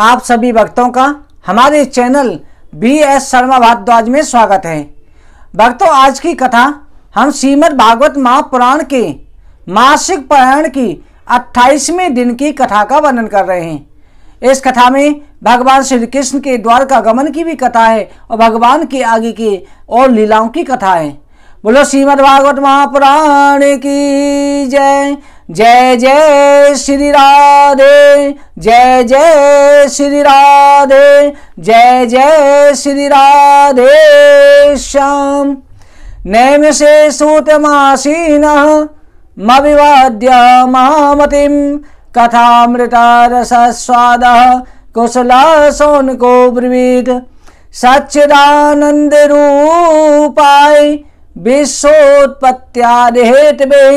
आप सभी भक्तों का हमारे channel B S Sharma Bharadwaj में स्वागत है भक्तों आज की कथा हम श्रीमद भागवत महापुराण के मासिक पारायण की अट्ठाईसवें दिन की कथा का वर्णन कर रहे हैं इस कथा में भगवान श्री कृष्ण के द्वार का गमन की भी कथा है और भगवान के आगे की और लीलाओं की कथा है बोलो श्रीमद भागवत महापुराण की जय जय जय श्री राधे जय जय श्री राधे जय जय श्री राधे श्याम नैम से सूतमासीन मविवाद्य महामतिं कथामृतारसस्वादः कुशलसौनको ब्रवीत् सच्चिदानन्दरूपाय विश्वोत्पत्त्यादिहेतवे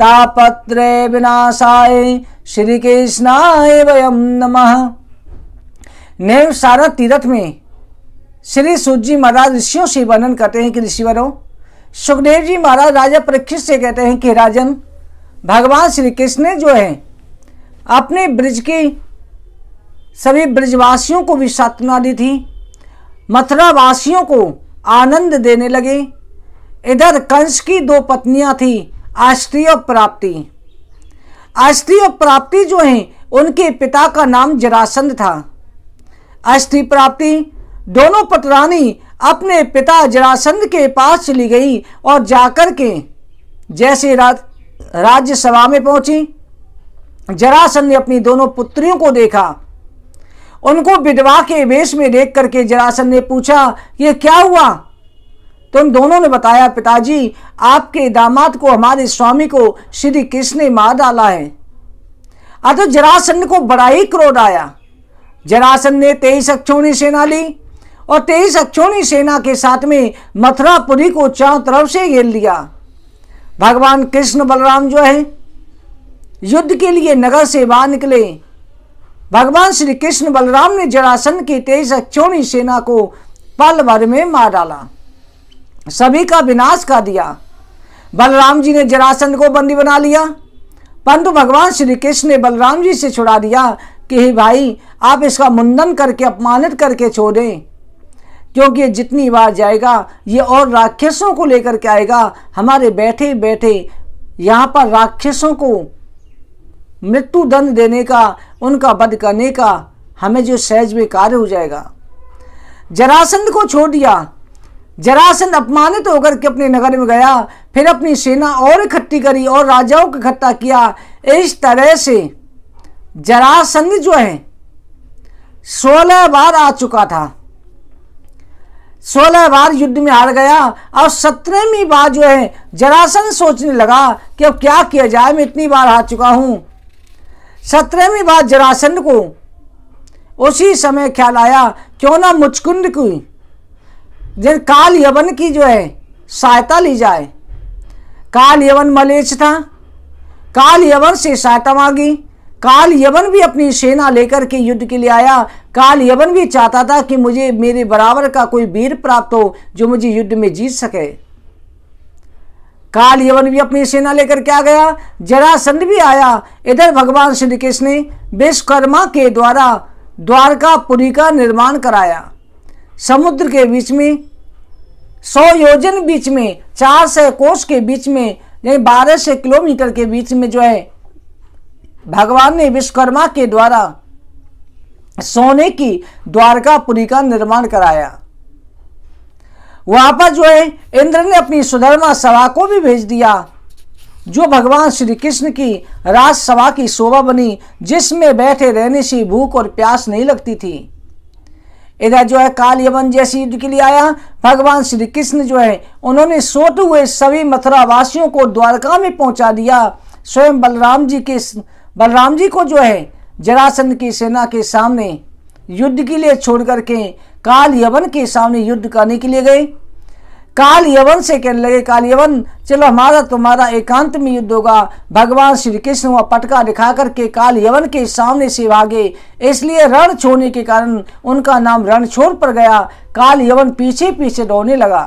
तापत्रे विनाशाय श्री कृष्णाय वयम नमः ने सारा तीर्थ में श्री सूजी महाराज ऋषियों से वर्णन करते हैं कि ऋषिवरों सुखदेव जी महाराज राजा परीक्षित से कहते हैं कि राजन भगवान श्री कृष्ण ने जो है अपने ब्रज के सभी ब्रजवासियों को भी सांत्वना दी थी मथुरा वासियों को आनंद देने लगे इधर कंस की दो पत्नियां थी आश्रय प्राप्ति आश्रय प्राप्ति जो है उनके पिता का नाम जरासंध था अस्थि प्राप्ति दोनों पटरानी अपने पिता जरासंध के पास चली गई और जाकर के जैसे राज्यसभा में पहुंची जरासंध ने अपनी दोनों पुत्रियों को देखा उनको विधवा के वेश में देख करके जरासंध ने पूछा ये क्या हुआ तो दोनों ने बताया पिताजी आपके दामाद को हमारे स्वामी को श्री कृष्ण ने मार डाला है अतः जरासंध को बड़ा ही क्रोध आया जरासंध ने तेईस अक्षोणी सेना ली और तेईस अक्षोणी सेना के साथ में मथुरापुरी को चारों तरफ से घेर लिया भगवान कृष्ण बलराम जो है युद्ध के लिए नगर से बाहर निकले भगवान श्री कृष्ण बलराम ने जरासंध की तेईस अक्षोणी सेना को पल भर में मार डाला सभी का विनाश कर दिया बलराम जी ने जरासंध को बंदी बना लिया परंतु भगवान श्री कृष्ण ने बलराम जी से छुड़ा दिया कि हे भाई आप इसका मुंडन करके अपमानित करके छोड़ें क्योंकि ये जितनी बार जाएगा ये और राक्षसों को लेकर के आएगा हमारे बैठे बैठे यहाँ पर राक्षसों को मृत्यु दंड देने का उनका वध करने का हमें जो सहज में कार्य हो जाएगा जरासंध को छोड़ दिया जरासंध अपमानित होकर के अपने नगर में गया फिर अपनी सेना और इकट्ठी करी और राजाओं को इकट्ठा किया इस तरह से जरासंध जो है सोलह बार आ चुका था सोलह बार युद्ध में हार गया और सत्रहवीं बार जो है जरासंध सोचने लगा कि अब क्या किया जाए मैं इतनी बार हार चुका हूं सत्रहवीं बार जरासंध को उसी समय ख्याल आया क्यों ना मुचकुंड की जिन काल यवन की जो है सहायता ली जाए काल यवन मलेच था काल यवन से सहायता मांगी काल यवन भी अपनी सेना लेकर के युद्ध के लिए आया काल यवन भी चाहता था कि मुझे मेरे बराबर का कोई वीर प्राप्त हो जो मुझे युद्ध में जीत सके काल यवन भी अपनी सेना लेकर के आ गया जरासंध भी आया इधर भगवान श्री कृष्ण ने विश्वकर्मा के द्वारा द्वारकापुरी का निर्माण कराया समुद्र के बीच में सौ योजन बीच में चार सौ कोष के बीच में यानी बारह सौ किलोमीटर के बीच में जो है भगवान ने विश्वकर्मा के द्वारा सोने की द्वारकापुरी का निर्माण कराया वहां पर जो है इंद्र ने अपनी सुधर्मा सभा को भी भेज दिया जो भगवान श्री कृष्ण की राजसभा की शोभा बनी जिसमें बैठे रहने से भूख और प्यास नहीं लगती थी इधर जो है काल यवन जैसी युद्ध के लिए आया भगवान श्री कृष्ण जो है उन्होंने सोते हुए सभी मथुरा वासियों को द्वारका में पहुंचा दिया स्वयं बलराम जी के बलराम जी को जो है जरासंध की सेना के सामने युद्ध के लिए छोड़ करके काल यवन के सामने युद्ध करने के लिए गए काल यवन से कहने लगे काल यवन चलो हमारा तुम्हारा एकांत में युद्ध होगा भगवान श्री कृष्ण वह पटका दिखा करके काल यवन के सामने से भागे इसलिए रण छोड़ने के कारण उनका नाम रण छोड़ पर गया काल यवन पीछे पीछे दौड़ने लगा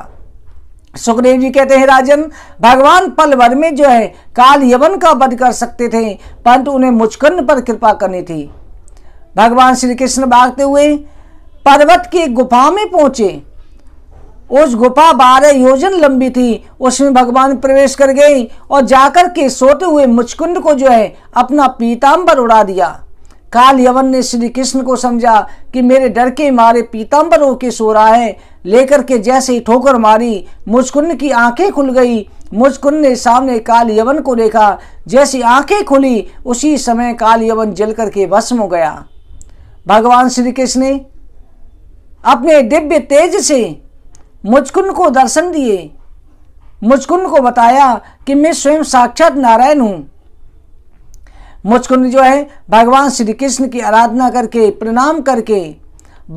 सुखदेव जी कहते हैं राजन भगवान पल भर में जो है काल यवन का वध कर सकते थे परंतु उन्हें मुचकन्न पर कृपा करनी थी भगवान श्री कृष्ण भागते हुए पर्वत की गुफा में पहुंचे उस गुफा बारह योजन लंबी थी उसमें भगवान प्रवेश कर गई और जाकर के सोते हुए मुचकुंड को जो है अपना पीताम्बर उड़ा दिया काल यवन ने श्री कृष्ण को समझा कि मेरे डर के मारे पीताम्बर होके सो रहा है लेकर के जैसे ही ठोकर मारी मुचकुंड की आंखें खुल गई मुचकुंड ने सामने काल यवन को देखा जैसी आंखें खुली उसी समय काल यवन जल करके भस्म हो गया भगवान श्री कृष्ण ने अपने दिव्य तेज से मुचकुंड को दर्शन दिए मुचकुंड को बताया कि मैं स्वयं साक्षात नारायण हूँ मुचकुंड जो है भगवान श्री कृष्ण की आराधना करके प्रणाम करके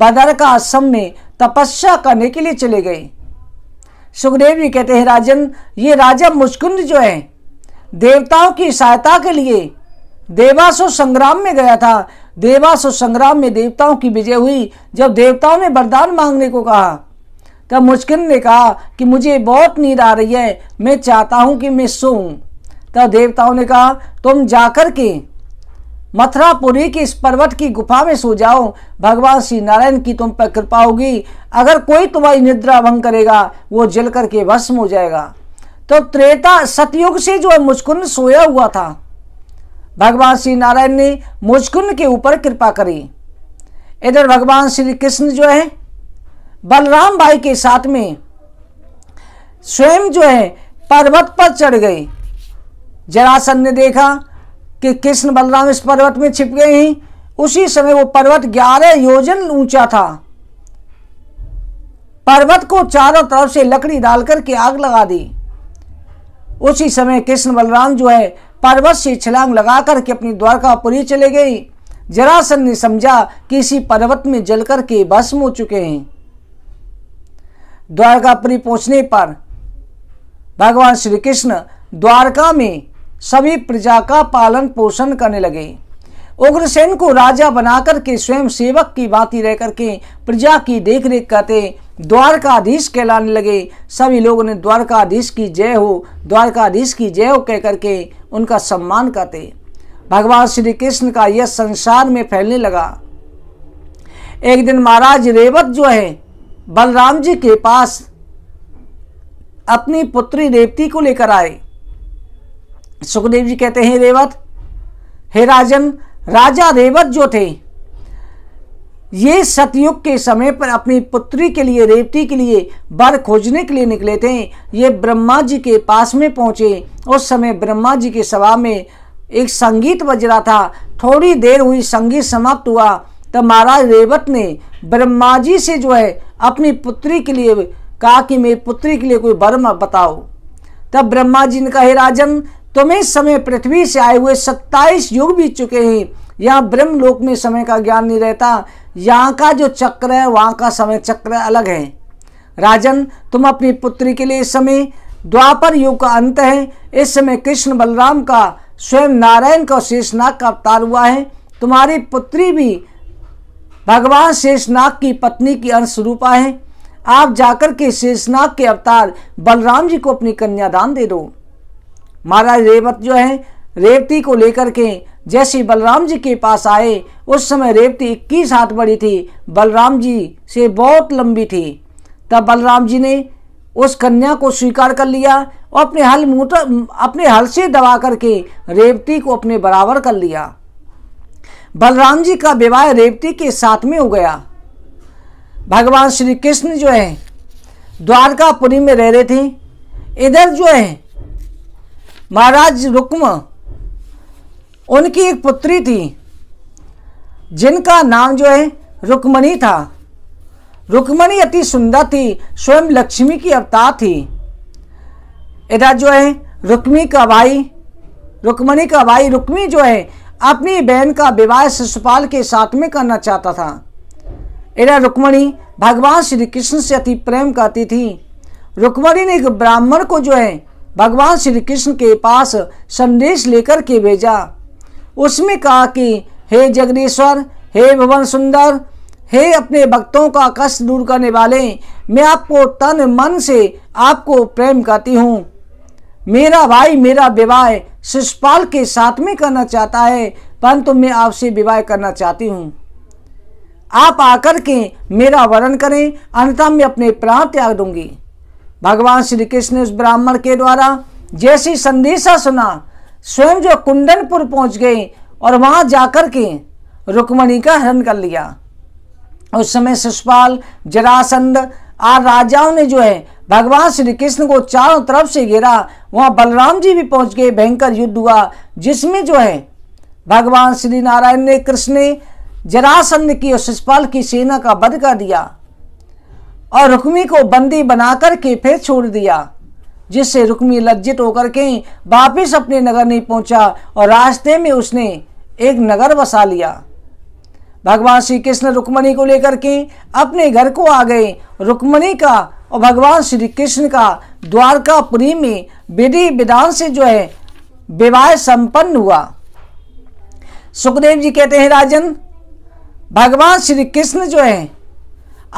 बदर का आश्रम में तपस्या करने के लिए चले गए सुखदेव जी कहते हैं राजन ये राजा मुचकुंद जो है देवताओं की सहायता के लिए देवासो संग्राम में गया था देवासुर संग्राम में देवताओं की विजय हुई जब देवताओं ने वरदान मांगने को कहा तब मुश्किल ने कहा कि मुझे बहुत नींद आ रही है मैं चाहता हूँ कि मैं सोऊं तब तो देवताओं ने कहा तुम जाकर के मथुरापुरी की इस पर्वत की गुफा में सो जाओ भगवान श्री नारायण की तुम पर कृपा होगी अगर कोई तुम्हारी निद्रा भंग करेगा वो जल करके भस्म हो जाएगा तो त्रेता सतयुग से जो है मुस्कुन सोया हुआ था भगवान श्री नारायण ने मुस्कुन के ऊपर कृपा करी इधर भगवान श्री कृष्ण जो है बलराम भाई के साथ में स्वयं जो है पर्वत पर चढ़ गए जरासन ने देखा कि कृष्ण बलराम इस पर्वत में छिप गए हैं उसी समय वो पर्वत ग्यारह योजन ऊंचा था पर्वत को चारों तरफ से लकड़ी डालकर के आग लगा दी उसी समय कृष्ण बलराम जो है पर्वत से छलांग लगा करके अपनी द्वारकापुरी चले गई जरासन ने समझा कि इसी पर्वत में जल के भस्म हो चुके हैं द्वारकापुरी पहुंचने पर भगवान श्री कृष्ण द्वारका में सभी प्रजा का पालन पोषण करने लगे उग्रसेन को राजा बनाकर के स्वयं सेवक की भांति रह करके प्रजा की देखरेख करते द्वारकाधीश कहलाने लगे सभी लोगों ने द्वारकाधीश की जय हो द्वारकाधीश की जय हो कह करके उनका सम्मान करते भगवान श्री कृष्ण का यह संसार में फैलने लगा एक दिन महाराज रेवत जो है बलराम जी के पास अपनी पुत्री रेवती को लेकर आए सुखदेव जी कहते हैं रेवत हे राजन राजा रेवत जो थे ये सतयुग के समय पर अपनी पुत्री के लिए रेवती के लिए बर खोजने के लिए निकले थे ये ब्रह्मा जी के पास में पहुंचे उस समय ब्रह्मा जी के सभा में एक संगीत बज रहा था थोड़ी देर हुई संगीत समाप्त हुआ तो महाराज रेवत ने ब्रह्मा जी से जो है अपनी पुत्री के लिए कहा कि मेरी पुत्री के लिए कोई वर्म बताओ तब ब्रह्मा जी ने कहा हे राजन तुम्हें समय पृथ्वी से आए हुए सत्ताईस युग बीत चुके हैं यहाँ ब्रह्म लोक में समय का ज्ञान नहीं रहता यहाँ का जो चक्र है वहाँ का समय चक्र अलग है राजन तुम अपनी पुत्री के लिए इस समय द्वापर युग का अंत है इस समय कृष्ण बलराम का स्वयं नारायण का शेषनाग का अवतार हुआ है तुम्हारी पुत्री भी भगवान शेषनाग की पत्नी की अंश रूपा है आप जाकर के शेषनाग के अवतार बलराम जी को अपनी कन्यादान दे दो महाराज रेवत जो है रेवती को लेकर के जैसे बलराम जी के पास आए उस समय रेवती इक्कीस हाथ बड़ी थी बलराम जी से बहुत लंबी थी तब बलराम जी ने उस कन्या को स्वीकार कर लिया और अपने हल मूत्र अपने हल से दबा करके रेवती को अपने बराबर कर लिया बलराम जी का विवाह रेवती के साथ में हो गया भगवान श्री कृष्ण जो है द्वारकापुरी में रह रहे थे इधर जो है महाराज रुक्म उनकी एक पुत्री थी जिनका नाम जो है रुक्मणी था रुक्मणी अति सुंदर थी स्वयं लक्ष्मी की अवतार थी इधर जो है रुक्मी का भाई रुक्मणी का भाई रुक्मी जो है अपनी बहन का विवाह शिशुपाल के साथ में करना चाहता था एरा रुक्मणी भगवान श्री कृष्ण से अति प्रेम करती थी रुक्मणी ने एक ब्राह्मण को जो है भगवान श्री कृष्ण के पास संदेश लेकर के भेजा उसमें कहा कि हे जगदेश्वर हे भवन सुंदर हे अपने भक्तों का कष्ट दूर करने वाले मैं आपको तन मन से आपको प्रेम करती हूँ मेरा भाई मेरा विवाह शिषपाल के साथ में करना चाहता है परंतु तो मैं आपसे विवाह करना चाहती हूँ आप आकर के मेरा वरण करें अन्यथा मैं अपने प्राण त्याग दूंगी भगवान श्री कृष्ण उस ब्राह्मण के द्वारा जैसी संदेशा सुना स्वयं जो कुंडनपुर पहुंच गए और वहां जाकर के रुक्मणी का हरण कर लिया उस समय शिषपाल जरासंध और राजाओं ने जो है भगवान श्री कृष्ण को चारों तरफ से घेरा वहाँ बलराम जी भी पहुँच गए भयंकर युद्ध हुआ जिसमें जो है भगवान श्री नारायण ने कृष्ण ने जरासंध की और शिषपाल की सेना का वध कर दिया और रुक्मी को बंदी बनाकर के फिर छोड़ दिया जिससे रुक्मी लज्जित होकर के वापिस अपने नगर नहीं पहुंचा और रास्ते में उसने एक नगर बसा लिया भगवान श्री कृष्ण रुक्मणी को लेकर के अपने घर को आ गए रुक्मणी का और भगवान श्री कृष्ण का द्वारकापुरी में विधि विधान से जो है विवाह संपन्न हुआ सुखदेव जी कहते हैं राजन भगवान श्री कृष्ण जो है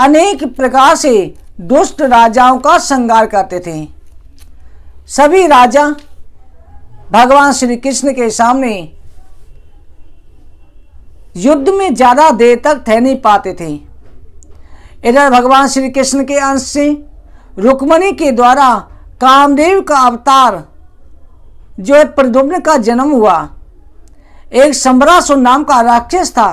अनेक प्रकार से दुष्ट राजाओं का श्रृंगार करते थे सभी राजा भगवान श्री कृष्ण के सामने युद्ध में ज़्यादा देर तक ठह नहीं पाते थे इधर भगवान श्री कृष्ण के अंश से रुक्मणी के द्वारा कामदेव का अवतार जो है प्रद्युम्न का जन्म हुआ एक सम्रासुर नाम का राक्षस था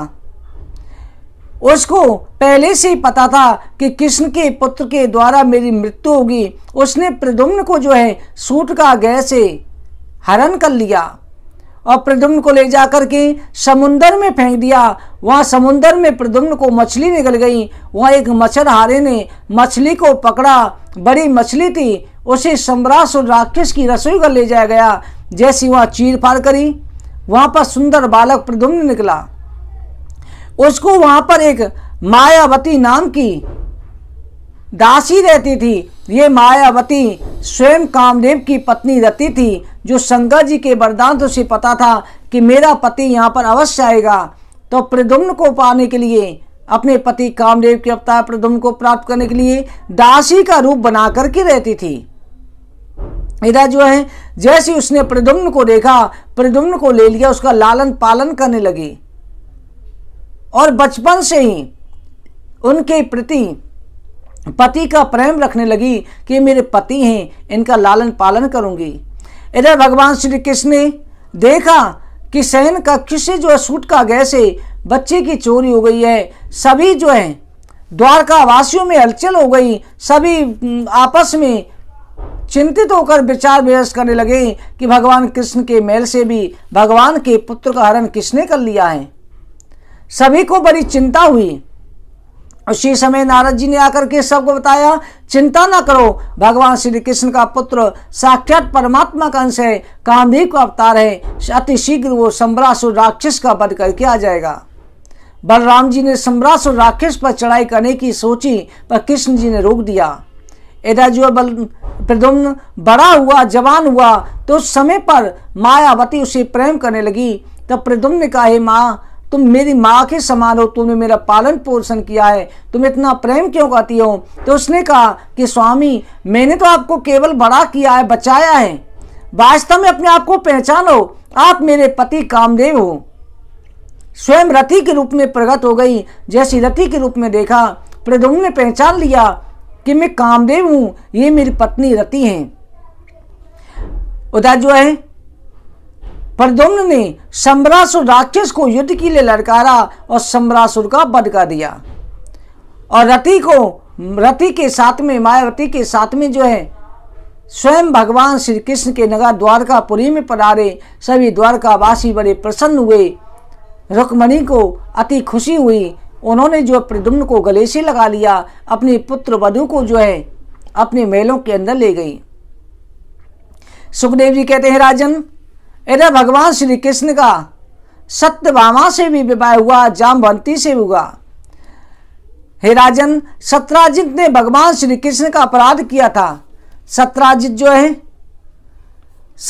उसको पहले से ही पता था कि कृष्ण के पुत्र के द्वारा मेरी मृत्यु होगी उसने प्रद्युम्न को जो है सूट का गैस से हरण कर लिया और प्रद्युम्न को ले जाकर के समुंदर में फेंक दिया वहाँ समुंदर में प्रद्युम्न को मछली निकल गई वहाँ एक मच्छरहारे ने मछली को पकड़ा बड़ी मछली थी उसे और राक्षस की रसोई घर ले जाया गया जैसी वहाँ चीर फार करी वहाँ पर सुंदर बालक प्रद्युम्न निकला उसको वहाँ पर एक मायावती नाम की दासी रहती थी ये मायावती स्वयं कामदेव की पत्नी रहती थी जो शंकर जी के वरदान से पता था कि मेरा पति यहाँ पर अवश्य आएगा तो प्रदुम्न को पाने के लिए अपने पति कामदेव के अवतार प्रदुम्न को प्राप्त करने के लिए दासी का रूप बना करके रहती थी इधर जो है जैसे उसने प्रदुम्न को देखा प्रदुम्न को ले लिया उसका लालन पालन करने लगी और बचपन से ही उनके प्रति पति का प्रेम रखने लगी कि मेरे पति हैं इनका लालन पालन करूंगी इधर भगवान श्री कृष्ण ने देखा कि सहन का किसी जो है सूट का गए से बच्चे की चोरी हो गई है सभी जो है द्वारका वासियों में हलचल हो गई सभी आपस में चिंतित होकर विचार विमर्श करने लगे कि भगवान कृष्ण के मेल से भी भगवान के पुत्र का हरण किसने कर लिया है सभी को बड़ी चिंता हुई उसी समय नारद जी ने आकर के सबको बताया चिंता ना करो भगवान श्री कृष्ण का पुत्र साक्षात परमात्मा का अंश है कांधी को अवतार है अति शीघ्र वो और राक्षस का पद करके आ जाएगा बलराम जी ने और राक्षस पर चढ़ाई करने की सोची पर कृष्ण जी ने रोक दिया एदा जो बल प्रदुम्न बड़ा हुआ जवान हुआ तो उस समय पर मायावती उसे प्रेम करने लगी तब प्रदुम्न ने कहा हे माँ तुम मेरी माँ के समान हो तुमने मेरा पालन पोषण किया है तुम इतना प्रेम क्यों करती हो तो उसने कहा कि स्वामी मैंने तो आपको केवल बड़ा किया है बचाया है वास्तव में अपने आप को पहचानो आप मेरे पति कामदेव हो स्वयं रथी के रूप में प्रगत हो गई जैसी रथी के रूप में देखा प्रदुम ने पहचान लिया कि मैं कामदेव हूँ ये मेरी पत्नी रति हैं उधर जो है प्रद्युम्न ने सम्रासुर राक्षस को युद्ध के लिए लड़कारा और सम्रासुर का बध कर दिया और रति को रति के साथ में मायावती के साथ में जो है स्वयं भगवान श्री कृष्ण के नगर द्वारकापुरी में पधारे सभी द्वारकावासी बड़े प्रसन्न हुए रुक्मणि को अति खुशी हुई उन्होंने जो प्रद्युम्न को गले से लगा लिया अपने पुत्र वधु को जो है अपने मेलों के अंदर ले गई सुखदेव जी कहते हैं राजन इधर भगवान श्री कृष्ण का सत्यभामा से भी विवाह हुआ जामवंती से हुआ हे राजन सत्राजित ने भगवान श्री कृष्ण का अपराध किया था सत्राजित जो है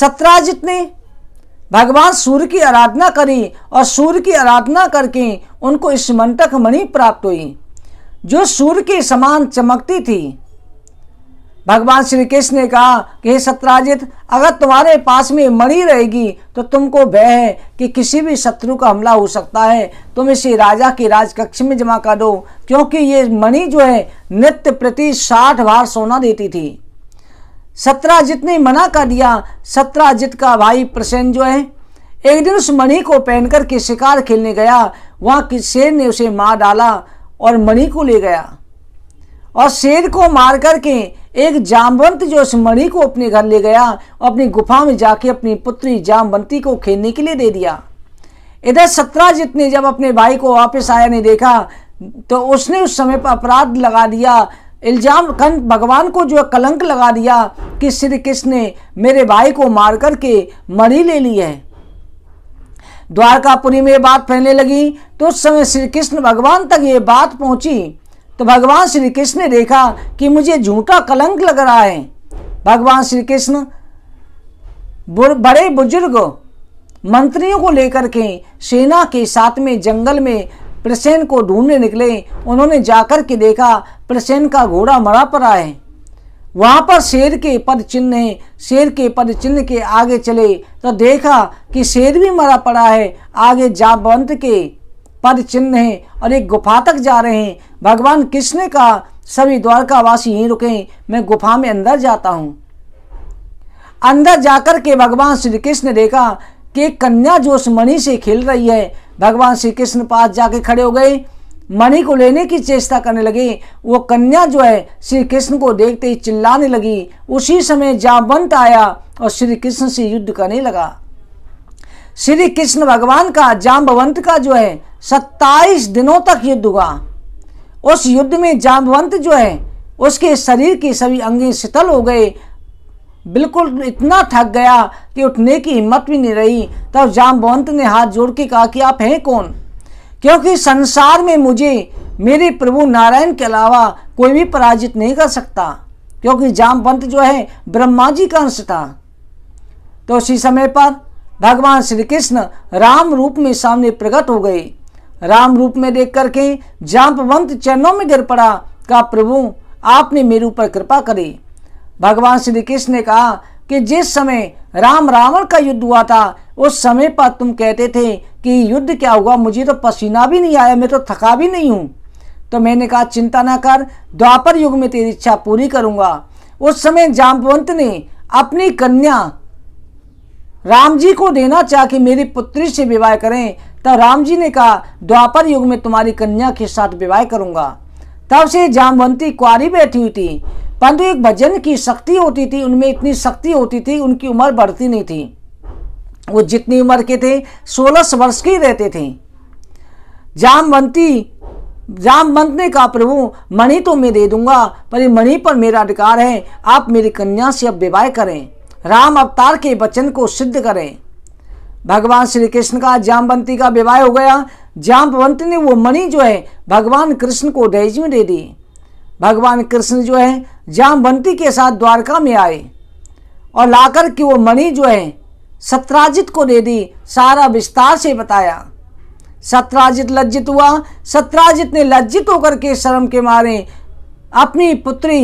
सत्राजित ने भगवान सूर्य की आराधना करी और सूर्य की आराधना करके उनको इस मंटक मणि प्राप्त हुई जो सूर्य के समान चमकती थी भगवान श्री कृष्ण ने कहा कि हे सत्राजित अगर तुम्हारे पास में मणि रहेगी तो तुमको भय है कि किसी भी शत्रु का हमला हो सकता है तुम इसे राजा के राजकक्ष में जमा कर दो क्योंकि ये मणि जो है नित्य प्रति साठ बार सोना देती थी सत्राजित ने मना कर दिया सत्राजित का भाई प्रसन्न जो है एक दिन उस मणि को पहनकर के शिकार खेलने गया वहाँ शेर ने उसे मार डाला और मणि को ले गया और शेर को मार करके एक जामवंत जो उस मणि को अपने घर ले गया और अपनी गुफा में जाके अपनी पुत्री जामवंती को खेलने के लिए दे दिया इधर सत्राजित ने जब अपने भाई को वापस आया नहीं देखा तो उसने उस समय पर अपराध लगा दिया इल्जाम कंत भगवान को जो कलंक लगा दिया कि श्री कृष्ण ने मेरे भाई को मार करके मणि ले ली है द्वारकापुरी में ये बात फैलने लगी तो उस समय श्री कृष्ण भगवान तक ये बात पहुंची तो भगवान श्री कृष्ण ने देखा कि मुझे झूठा कलंक लग रहा है भगवान श्री कृष्ण बड़े बुजुर्ग मंत्रियों को लेकर के सेना के साथ में जंगल में प्रसेन को ढूंढने निकले उन्होंने जाकर के देखा प्रसेन का घोड़ा मरा पड़ा है वहाँ पर शेर के पद चिन्ह है शेर के पद चिन्ह के आगे चले तो देखा कि शेर भी मरा पड़ा है आगे जाबंत के पद चिन्ह हैं और एक गुफा तक जा रहे हैं भगवान कृष्ण ने कहा सभी द्वारकावासी यहीं रुके मैं गुफा में अंदर जाता हूँ अंदर जाकर के भगवान श्री कृष्ण ने देखा कि कन्या जो उस मणि से खेल रही है भगवान श्री कृष्ण पास जाके खड़े हो गए मणि को लेने की चेष्टा करने लगे वो कन्या जो है श्री कृष्ण को देखते ही चिल्लाने लगी उसी समय जाबंत आया और श्री कृष्ण से युद्ध करने लगा श्री कृष्ण भगवान का जाम्बवंत का जो है सत्ताईस दिनों तक युद्ध हुआ उस युद्ध में जाम्बवंत जो है उसके शरीर के सभी अंगे शीतल हो गए बिल्कुल इतना थक गया कि उठने की हिम्मत भी नहीं रही तब जाम्बवंत ने हाथ जोड़ के कहा कि आप हैं कौन क्योंकि संसार में मुझे मेरे प्रभु नारायण के अलावा कोई भी पराजित नहीं कर सकता क्योंकि जामवंत जो है ब्रह्मा जी का अंश था तो उसी समय पर भगवान श्री कृष्ण राम रूप में सामने प्रकट हो गए राम रूप में देख करके जापवंत चरणों में गिर पड़ा का प्रभु आपने मेरे ऊपर कृपा करी भगवान श्री कृष्ण ने कहा कि जिस समय राम रावण का युद्ध हुआ था उस समय पर तुम कहते थे कि युद्ध क्या हुआ मुझे तो पसीना भी नहीं आया मैं तो थका भी नहीं हूँ तो मैंने कहा चिंता ना कर द्वापर युग में तेरी इच्छा पूरी करूँगा उस समय जाम्बवंत ने अपनी कन्या राम जी को देना चाह कि मेरी पुत्री से विवाह करें तब राम जी ने कहा द्वापर युग में तुम्हारी कन्या के साथ विवाह करूंगा तब से जामवंती कुआरी बैठी हुई थी परंतु एक भजन की शक्ति होती थी उनमें इतनी शक्ति होती थी उनकी उम्र बढ़ती नहीं थी वो जितनी उम्र के थे सोलह वर्ष के ही रहते थे जामवंती रामवंत ने कहा प्रभु मणि तो मैं दे दूंगा पर ये मणि पर मेरा अधिकार है आप मेरी कन्या से अब विवाह करें राम अवतार के वचन को सिद्ध करें भगवान श्री कृष्ण का जामवंती का विवाह हो गया जामवंती ने वो मणि जो है भगवान कृष्ण को दहेज में दे दी भगवान कृष्ण जो है जामवंती के साथ द्वारका में आए और लाकर के वो मणि जो है सत्राजित को दे दी सारा विस्तार से बताया सत्राजित लज्जित हुआ सत्राजित ने लज्जित होकर के शर्म के मारे अपनी पुत्री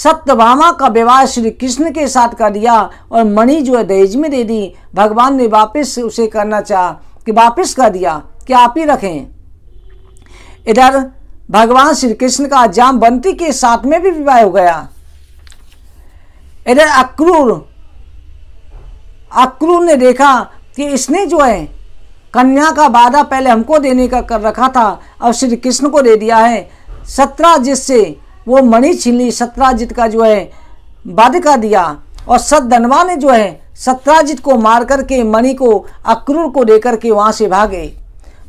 सत्यभामा का विवाह श्री कृष्ण के साथ कर दिया और मणि जो है दहेज में दे दी भगवान ने वापस उसे करना चाह कि वापस कर दिया कि आप ही रखें इधर भगवान श्री कृष्ण का बंती के साथ में भी विवाह हो गया इधर अक्रूर अक्रूर ने देखा कि इसने जो है कन्या का वादा पहले हमको देने का कर रखा था अब श्री कृष्ण को दे दिया है सत्रह जिससे वो मणि ली सत्राजित का जो है बाधिका दिया और सदनवा ने जो है सत्राजित को मार करके मणि को अक्रूर को लेकर के वहाँ से भागे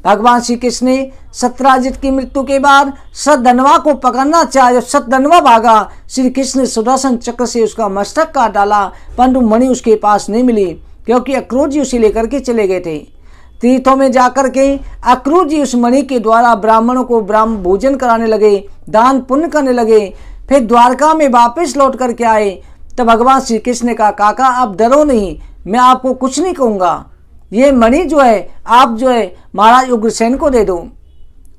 भगवान श्री कृष्ण ने सत्राजित की मृत्यु के बाद सदनवा को पकड़ना चाहे सदनवा भागा श्री कृष्ण ने सुदर्शन चक्र से उसका मस्तक काट डाला परंतु मणि उसके पास नहीं मिली क्योंकि अक्रूर जी उसे लेकर के चले गए थे तीर्थों में जाकर के अक्रूर जी उस मणि के द्वारा ब्राह्मणों को ब्राह्म भोजन कराने लगे दान पुण्य करने लगे फिर द्वारका में वापस लौट करके आए तो भगवान श्री कृष्ण ने कहा काका आप डरो नहीं मैं आपको कुछ नहीं कहूँगा ये मणि जो है आप जो है महाराज उग्रसेन को दे दो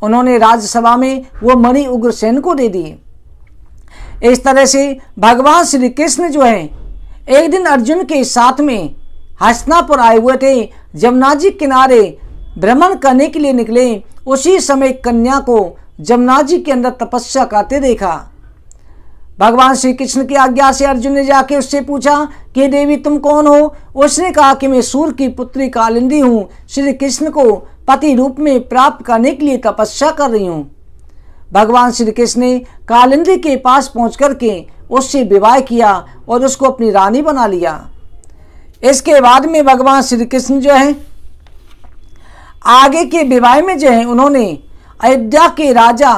उन्होंने राज्यसभा में वो मणि उग्रसेन को दे दी इस तरह से भगवान श्री कृष्ण जो है एक दिन अर्जुन के साथ में हसनापुर आए हुए थे जमुना जी किनारे भ्रमण करने के लिए निकले उसी समय कन्या को जमुना जी के अंदर तपस्या करते देखा भगवान श्री कृष्ण की आज्ञा से अर्जुन ने जाके उससे पूछा कि देवी तुम कौन हो उसने कहा कि मैं सूर्य की पुत्री कालिंदी हूँ श्री कृष्ण को पति रूप में प्राप्त करने के लिए तपस्या कर रही हूँ भगवान श्री कृष्ण ने कालिंदी के पास पहुँच के उससे विवाह किया और उसको अपनी रानी बना लिया इसके बाद में भगवान श्री कृष्ण जो है आगे के विवाह में जो है उन्होंने अयोध्या के राजा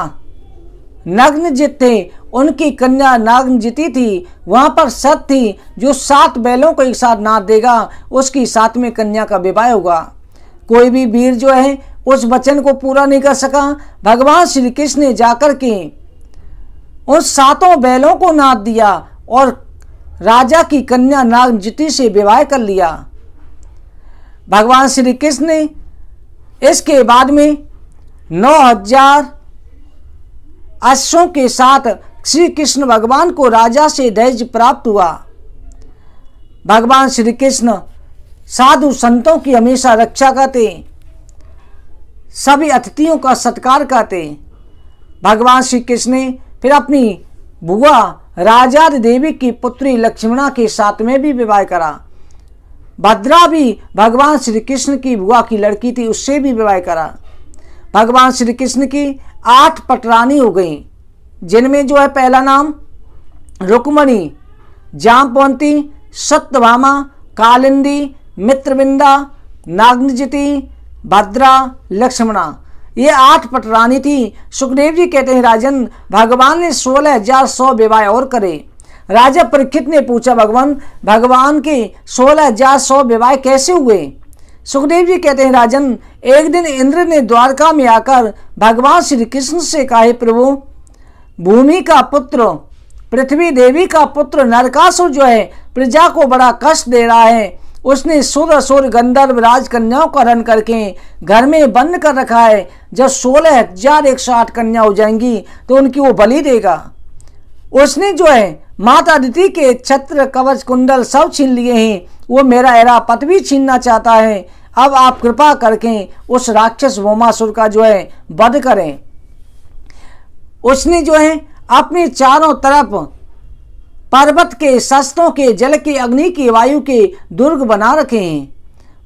नग्नजित थे उनकी कन्या नागनजिति थी वहाँ पर सत थी जो सात बैलों को एक साथ नाद देगा उसकी साथ में कन्या का विवाह होगा कोई भी वीर जो है उस वचन को पूरा नहीं कर सका भगवान श्री कृष्ण ने जाकर के उन सातों बैलों को नाद दिया और राजा की कन्या नागजति से विवाह कर लिया भगवान श्री कृष्ण ने इसके बाद में नौ हजार अश्वों के साथ श्री कृष्ण भगवान को राजा से दैज प्राप्त हुआ भगवान श्री कृष्ण साधु संतों की हमेशा रक्षा करते सभी अतिथियों का सत्कार करते भगवान श्री कृष्ण ने फिर अपनी बुआ राजाद देवी की पुत्री लक्ष्मणा के साथ में भी विवाह करा भद्रा भी भगवान श्री कृष्ण की बुआ की लड़की थी उससे भी विवाह करा भगवान श्री कृष्ण की आठ पटरानी हो गई जिनमें जो है पहला नाम रुक्मणी जामपंती सत्यभामा कालिंदी मित्रविंदा नाग्नजिति भद्रा लक्ष्मणा ये आठ पटरानी थी सुखदेव जी कहते हैं राजन भगवान ने सोलह हजार सौ विवाह और करे राजा परीक्षित ने पूछा भगवान भगवान के सोलह हजार सौ विवाह कैसे हुए सुखदेव जी कहते हैं राजन एक दिन इंद्र ने द्वारका में आकर भगवान श्री कृष्ण से कहा प्रभु भूमि का पुत्र पृथ्वी देवी का पुत्र नरकासुर जो है प्रजा को बड़ा कष्ट दे रहा है उसने सोलह असुर गंधर्व राज का हरण करके घर में बंद कर रखा है जब सोलह हजार एक सौ आठ कन्या हो जाएंगी तो उनकी वो बलि देगा उसने जो है माता दिति के छत्र कवच कुंडल सब छीन लिए हैं वो मेरा एरा पथ भी छीनना चाहता है अब आप कृपा करके उस राक्षस वोमासुर का जो है वध करें उसने जो है अपने चारों तरफ पर्वत के शस्त्रों के जल के अग्नि की वायु के दुर्ग बना रखे हैं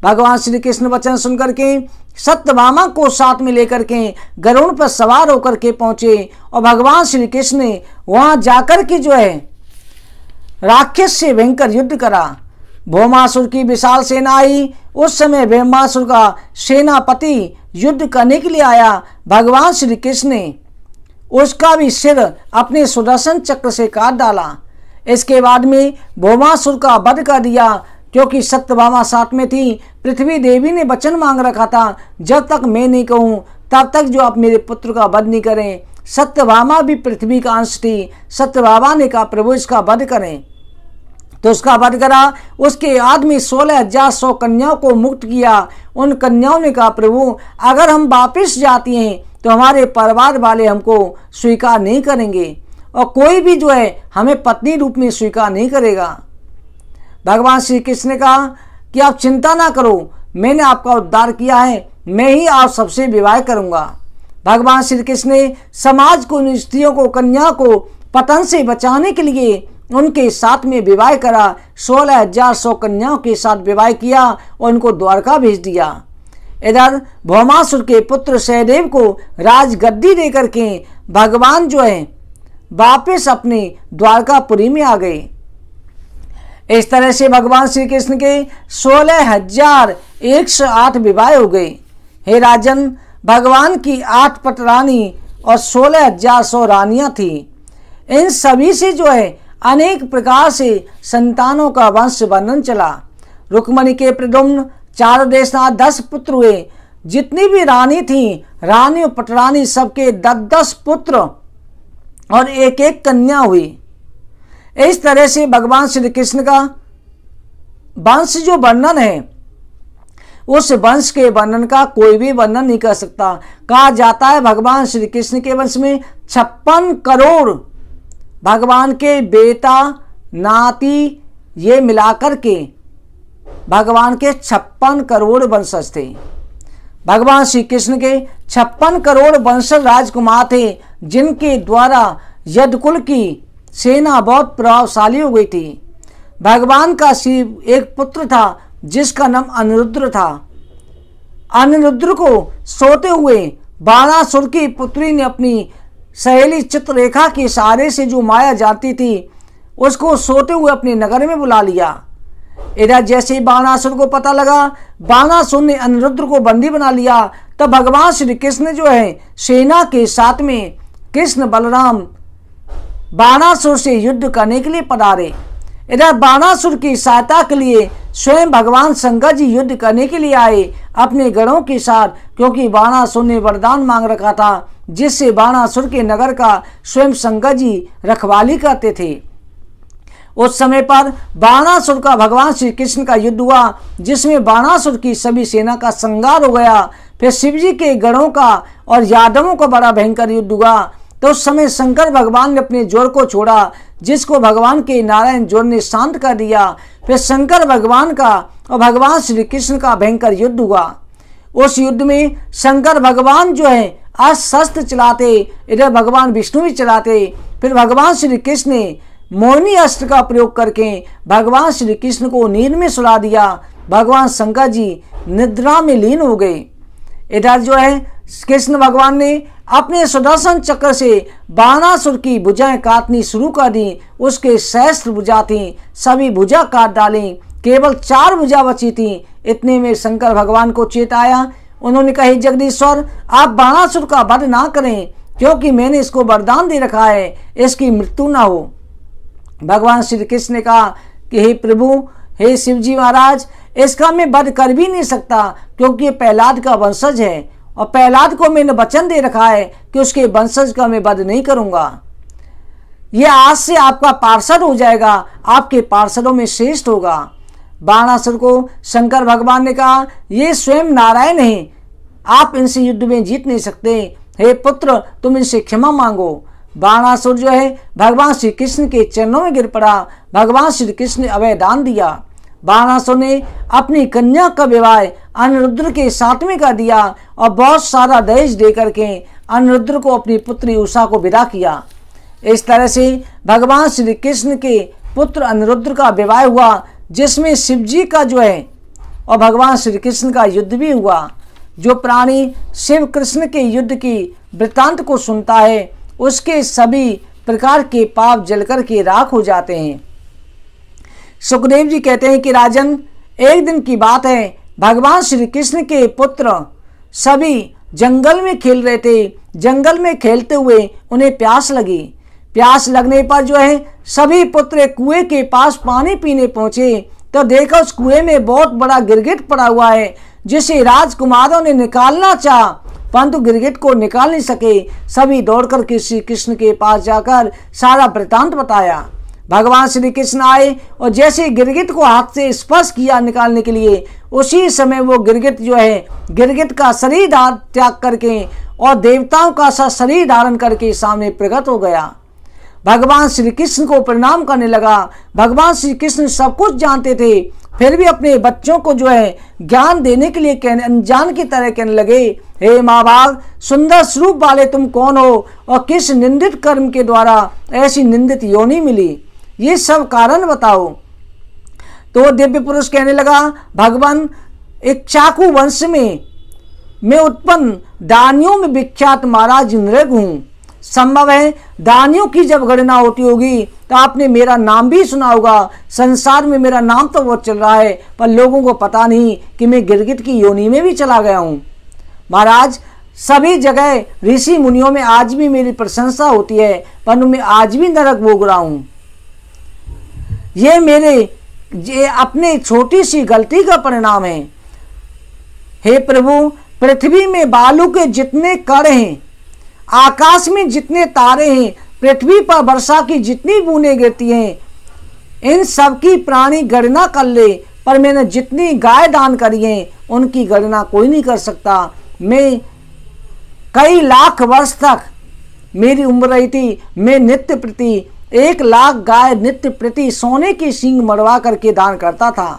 भगवान श्री कृष्ण वचन सुनकर के मामा को साथ में लेकर के गरुण पर सवार होकर के पहुंचे और भगवान श्री कृष्ण ने वहां जाकर के जो है राक्षस से भयंकर युद्ध करा भोमासुर की विशाल सेना आई उस समय भोमासुर का सेनापति युद्ध करने के लिए आया भगवान श्री कृष्ण ने उसका भी सिर अपने सुदर्शन चक्र से काट डाला इसके बाद में भोमासुर का वध कर दिया क्योंकि सत्य भामा साथ में थी पृथ्वी देवी ने वचन मांग रखा था जब तक मैं नहीं कहूँ तब तक जो आप मेरे पुत्र का वध नहीं करें सत्य भामा भी पृथ्वी का अंश थी भामा ने कहा प्रभु इसका वध करें तो उसका वध करा उसके आदमी सोलह हजार सौ कन्याओं को मुक्त किया उन कन्याओं ने कहा प्रभु अगर हम वापस जाती हैं तो हमारे परिवार वाले हमको स्वीकार नहीं करेंगे और कोई भी जो है हमें पत्नी रूप में स्वीकार नहीं करेगा भगवान श्री कृष्ण ने कहा कि आप चिंता ना करो मैंने आपका उद्धार किया है मैं ही आप सबसे विवाह करूंगा भगवान श्री कृष्ण ने समाज को स्त्रियों को कन्या को पतन से बचाने के लिए उनके साथ में विवाह करा सोलह हजार सौ कन्याओं के साथ विवाह किया और उनको द्वारका भेज दिया इधर भौमासुर के पुत्र सहदेव को राजगद्दी देकर के भगवान जो है वापस अपने द्वारकापुरी में आ गए इस तरह से भगवान श्री कृष्ण के सोलह हजार एक सौ आठ विवाह हो गए हे राजन भगवान की आठ पटरानी और सोलह हजार सौ रानियाँ थी इन सभी से जो है अनेक प्रकार से संतानों का वंश वर्णन चला रुक्मणी के प्रदुम्न चार देशनाथ दस पुत्र हुए जितनी भी रानी थी रानी और पटरानी सबके दस दस पुत्र और एक एक कन्या हुई इस तरह से भगवान श्री कृष्ण का वंश जो वर्णन है उस वंश के वर्णन का कोई भी वर्णन नहीं कर सकता कहा जाता है भगवान श्री कृष्ण के वंश में छप्पन करोड़ भगवान के बेटा नाती ये मिलाकर के भगवान के छप्पन करोड़ वंशज थे भगवान श्री कृष्ण के छप्पन करोड़ वंशल राजकुमार थे जिनके द्वारा यदकुल की सेना बहुत प्रभावशाली हो गई थी भगवान का शिव एक पुत्र था जिसका नाम अनिरुद्र था अनिरुद्र को सोते हुए सुर की पुत्री ने अपनी सहेली चित्ररेखा के सहारे से जो माया जाती थी उसको सोते हुए अपने नगर में बुला लिया इधर जैसे ही बाणासुर को पता लगा बाणासुर ने अनिरुद्ध को बंदी बना लिया तब भगवान श्री कृष्ण जो है सेना के साथ में कृष्ण बलराम बाणासुर से युद्ध करने के लिए पधारे इधर बाणासुर की सहायता के लिए स्वयं भगवान शंकर जी युद्ध करने के लिए आए अपने गणों के साथ क्योंकि बाणासुर ने वरदान मांग रखा था जिससे बाणासुर के नगर का स्वयं शंकर जी रखवाली करते थे उस समय पर बाणासुर का भगवान श्री कृष्ण का युद्ध हुआ जिसमें बाणासुर की सभी सेना का संगार हो गया फिर शिवजी के गणों का और यादवों का बड़ा भयंकर युद्ध हुआ तो उस समय शंकर भगवान ने अपने जोर को छोड़ा जिसको भगवान के नारायण जोर ने शांत कर दिया फिर शंकर भगवान का और भगवान श्री कृष्ण का भयंकर युद्ध हुआ उस युद्ध में शंकर भगवान जो है अस्त्र चलाते इधर भगवान विष्णु भी चलाते फिर भगवान श्री कृष्ण ने मोहिनी अस्त्र का प्रयोग करके भगवान श्री कृष्ण को नींद में सुला दिया भगवान शंकर जी निद्रा में लीन हो गए इधर जो है कृष्ण भगवान ने अपने सुदर्शन चक्र से बानासुर की भुजाएं काटनी शुरू कर दी उसके सहस्त्र भुजा थी सभी भुजा काट डाली केवल चार भुजा बची थी इतने में शंकर भगवान को चेत आया उन्होंने कही जगदीश्वर आप बाणासुर का वध ना करें क्योंकि मैंने इसको वरदान दे रखा है इसकी मृत्यु ना हो भगवान श्री कृष्ण ने कहा कि हे प्रभु हे शिव जी महाराज इसका मैं वध कर भी नहीं सकता क्योंकि ये प्रहलाद का वंशज है और प्रहलाद को मैंने वचन दे रखा है कि उसके वंशज का मैं वध नहीं करूँगा ये आज से आपका पार्षद हो जाएगा आपके पार्षदों में श्रेष्ठ होगा बाणासुर को शंकर भगवान ने कहा ये स्वयं नारायण है आप इनसे युद्ध में जीत नहीं सकते हे पुत्र तुम इनसे क्षमा मांगो बाणासुर जो है भगवान श्री कृष्ण के चरणों में गिर पड़ा भगवान श्री कृष्ण ने अभय दान दिया बाणासुर ने अपनी कन्या का विवाह अनिरुद्र के सातवें का दिया और बहुत सारा दहेज दे करके अनिरुद्र को अपनी पुत्री उषा को विदा किया इस तरह से भगवान श्री कृष्ण के पुत्र अनिरुद्र का विवाह हुआ जिसमें शिव जी का जो है और भगवान श्री कृष्ण का युद्ध भी हुआ जो प्राणी शिव कृष्ण के युद्ध की वृत्तांत को सुनता है उसके सभी प्रकार के पाप जलकर के राख हो जाते हैं सुखदेव जी कहते हैं कि राजन एक दिन की बात है भगवान श्री कृष्ण के पुत्र सभी जंगल में खेल रहे थे जंगल में खेलते हुए उन्हें प्यास लगी प्यास लगने पर जो है सभी पुत्र कुएं के पास पानी पीने पहुंचे तो देखा उस कुएं में बहुत बड़ा गिरगिट पड़ा हुआ है जिसे राजकुमारों ने निकालना चाहा परंतु गिरगिट को निकाल नहीं सके सभी दौड़कर के श्री कृष्ण के पास जाकर सारा वृतांत बताया भगवान श्री कृष्ण आए और जैसे गिरगिट को हाथ से स्पर्श किया निकालने के लिए उसी समय वो गिरगिट जो है गिरगिट का शरीर त्याग करके और देवताओं का सा शरीर धारण करके सामने प्रकट हो गया भगवान श्री कृष्ण को प्रणाम करने लगा भगवान श्री कृष्ण सब कुछ जानते थे फिर भी अपने बच्चों को जो है ज्ञान देने के लिए कहने अनजान की तरह कहने लगे हे माँ बाग सुंदर स्वरूप वाले तुम कौन हो और किस निंदित कर्म के द्वारा ऐसी निंदित योनि मिली ये सब कारण बताओ तो दिव्य पुरुष कहने लगा भगवान एक चाकू वंश में मैं उत्पन्न दानियों में विख्यात महाराज नृग हूँ संभव है दानियों की जब गणना होती होगी तो आपने मेरा नाम भी सुना होगा संसार में मेरा नाम तो बहुत चल रहा है पर लोगों को पता नहीं कि मैं गिरगिट की योनि में भी चला गया हूँ महाराज सभी जगह ऋषि मुनियों में आज भी मेरी प्रशंसा होती है पर मैं आज भी नरक भोग रहा हूँ ये मेरे ये अपने छोटी सी गलती का परिणाम है हे प्रभु पृथ्वी में बालू के जितने कण हैं आकाश में जितने तारे हैं पृथ्वी पर वर्षा की जितनी बूंदें गिरती हैं इन सब की प्राणी गणना कर ले पर मैंने जितनी गाय दान करी है उनकी गणना कोई नहीं कर सकता मैं कई लाख वर्ष तक मेरी उम्र रही थी मैं नित्य प्रति एक लाख गाय नित्य प्रति सोने की सींग मरवा करके दान करता था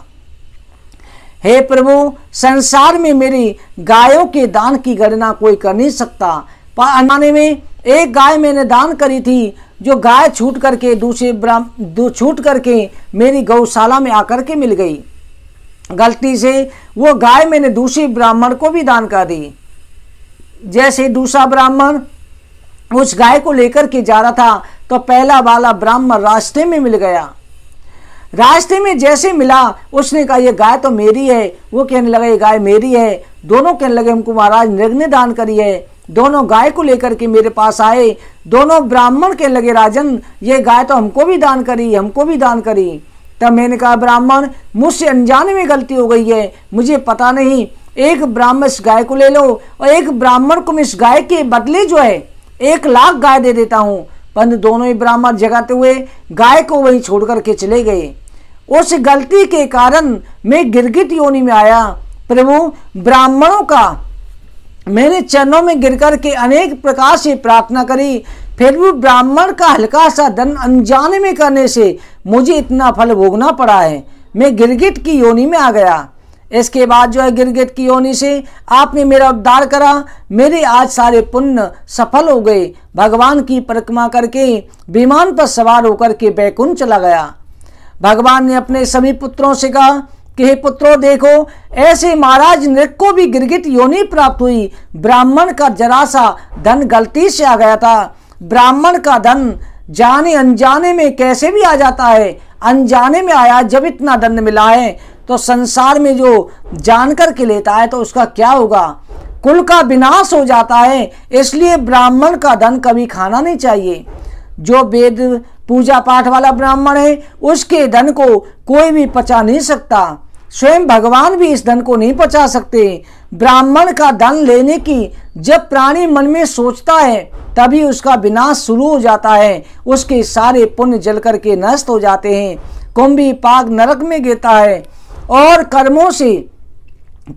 हे प्रभु संसार में मेरी गायों के दान की गणना कोई कर नहीं सकता अनमाने में एक गाय मैंने दान करी थी जो गाय छूट करके दूसरे ब्राह्म छूट करके मेरी गौशाला में आकर के मिल गई गलती से वो गाय मैंने दूसरे ब्राह्मण को भी दान कर दी जैसे दूसरा ब्राह्मण उस गाय को लेकर के जा रहा था तो पहला वाला ब्राह्मण रास्ते में मिल गया रास्ते में जैसे मिला उसने कहा ये गाय तो मेरी है वो कहने लगा ये गाय मेरी है दोनों कहने लगे हमको महाराज निग्न दान करी है दोनों गाय को लेकर के मेरे पास आए दोनों ब्राह्मण के लगे राजन ये गाय तो हमको भी दान करी हमको भी दान करी तब मैंने कहा ब्राह्मण मुझसे अनजाने में गलती हो गई है मुझे पता नहीं एक ब्राह्मण इस गाय को ले लो और एक ब्राह्मण को मैं इस गाय के बदले जो है एक लाख गाय दे देता हूँ परंतु दोनों ही ब्राह्मण जगाते हुए गाय को वहीं छोड़ करके चले गए उस गलती के कारण मैं गिरगिट योनि में आया प्रभु ब्राह्मणों का मेरे चरणों में गिरकर के अनेक प्रकार से प्रार्थना करी फिर भी ब्राह्मण का हल्का सा धन अनजाने में करने से मुझे इतना फल भोगना पड़ा है मैं गिरगिट की योनि में आ गया इसके बाद जो है गिरगिट की योनि से आपने मेरा उद्धार करा मेरे आज सारे पुण्य सफल हो गए भगवान की परिक्रमा करके विमान पर सवार होकर के बैकुंठ चला गया भगवान ने अपने सभी पुत्रों से कहा कि हे पुत्रो देखो ऐसे महाराज नृक को भी गिरगिट योनि प्राप्त हुई ब्राह्मण का जरा सा धन गलती से आ गया था ब्राह्मण का धन जाने अनजाने में कैसे भी आ जाता है अनजाने में आया जब इतना धन मिला है तो संसार में जो जान कर के लेता है तो उसका क्या होगा कुल का विनाश हो जाता है इसलिए ब्राह्मण का धन कभी खाना नहीं चाहिए जो वेद पूजा पाठ वाला ब्राह्मण है उसके धन को कोई भी पचा नहीं सकता स्वयं भगवान भी इस धन को नहीं पचा सकते ब्राह्मण का धन लेने की जब प्राणी मन में सोचता है तभी उसका विनाश शुरू हो जाता है उसके सारे पुण्य जल करके नष्ट हो जाते हैं कुंभी पाग नरक में गिरता है और कर्मों से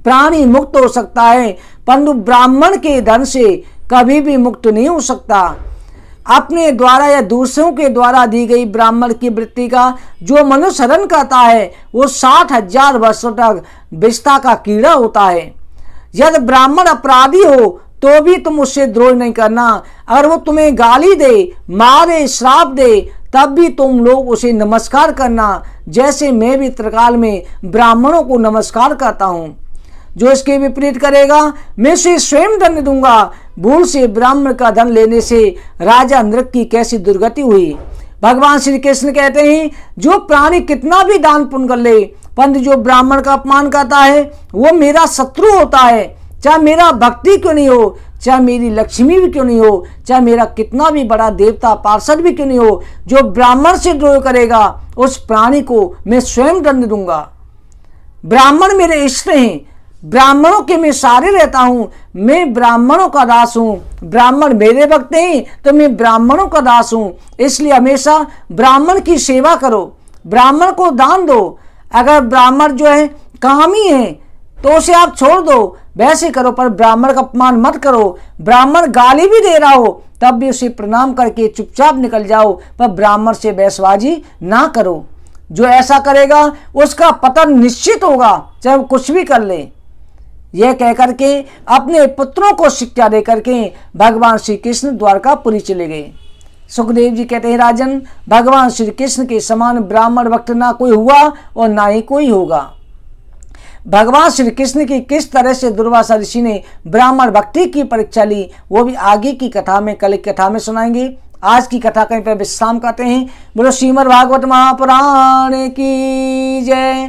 प्राणी मुक्त हो सकता है परंतु ब्राह्मण के धन से कभी भी मुक्त नहीं हो सकता अपने द्वारा या दूसरों के द्वारा दी गई ब्राह्मण की वृत्ति का जो मनुसरण करता है वो साठ हजार वर्षों तक विस्ता का कीड़ा होता है यदि ब्राह्मण अपराधी हो तो भी तुम उससे द्रोह नहीं करना अगर वो तुम्हें गाली दे मारे श्राप दे तब भी तुम लोग उसे नमस्कार करना जैसे मैं भी त्रिकाल में ब्राह्मणों को नमस्कार करता हूँ जो इसके विपरीत करेगा मैं उसे स्वयं दंड दूंगा भूल से ब्राह्मण का धन लेने से राजा नृत की कैसी दुर्गति हुई भगवान श्री कृष्ण कहते हैं जो प्राणी कितना भी दान पुण्य कर ले पंत जो ब्राह्मण का अपमान करता है वो मेरा शत्रु होता है चाहे मेरा भक्ति क्यों नहीं हो चाहे मेरी लक्ष्मी भी क्यों नहीं हो चाहे मेरा कितना भी बड़ा देवता पार्षद भी क्यों नहीं हो जो ब्राह्मण से द्रोह करेगा उस प्राणी को मैं स्वयं दंड दूंगा ब्राह्मण मेरे इष्ट हैं ब्राह्मणों के मैं सारे रहता हूँ मैं ब्राह्मणों का दास हूँ ब्राह्मण मेरे भक्त हैं तो मैं ब्राह्मणों का दास हूँ इसलिए हमेशा ब्राह्मण की सेवा करो ब्राह्मण को दान दो अगर ब्राह्मण जो है काम ही है तो उसे आप छोड़ दो वैसे करो पर ब्राह्मण का अपमान मत करो ब्राह्मण गाली भी दे रहा हो तब भी उसे प्रणाम करके चुपचाप निकल जाओ पर ब्राह्मण से बैसबाजी ना करो जो ऐसा करेगा उसका पतन निश्चित होगा चाहे वो कुछ भी कर ले यह कहकर के अपने पुत्रों को शिक्षा देकर के भगवान श्री कृष्ण द्वारकापुरी चले गए सुखदेव जी कहते हैं राजन भगवान श्री कृष्ण के समान ब्राह्मण भक्त ना कोई हुआ और ना ही कोई होगा भगवान श्री कृष्ण की किस तरह से दुर्वासा ऋषि ने ब्राह्मण भक्ति की परीक्षा ली वो भी आगे की कथा में कल कथा में सुनाएंगे आज की कथा कहीं पर विश्राम करते हैं बोलो श्रीमद भागवत महापुराण की जय